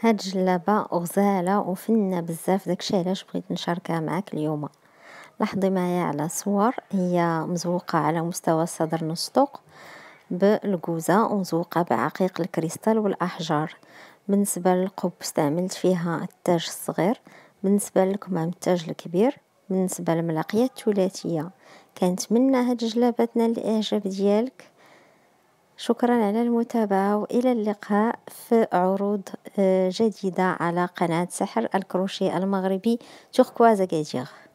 هاد الجلابة غزالة وفنة بزاف داكشي علاش بغيت نشاركها معاك اليوم لاحظي معايا على صور هي مزوقة على مستوى الصدر نص بالكوزة ومزوقة بعقيق الكريستال والأحجار بالنسبة للقب استعملت فيها التاج الصغير بالنسبة لكمام التاج الكبير بالنسبة للملاقية الثلاثية كنتمنى هاد الجلابة تنال الإعجاب ديالك شكرا على المتابعة وإلى اللقاء في عروض جديدة على قناة سحر الكروشي المغربي توركوا زكادير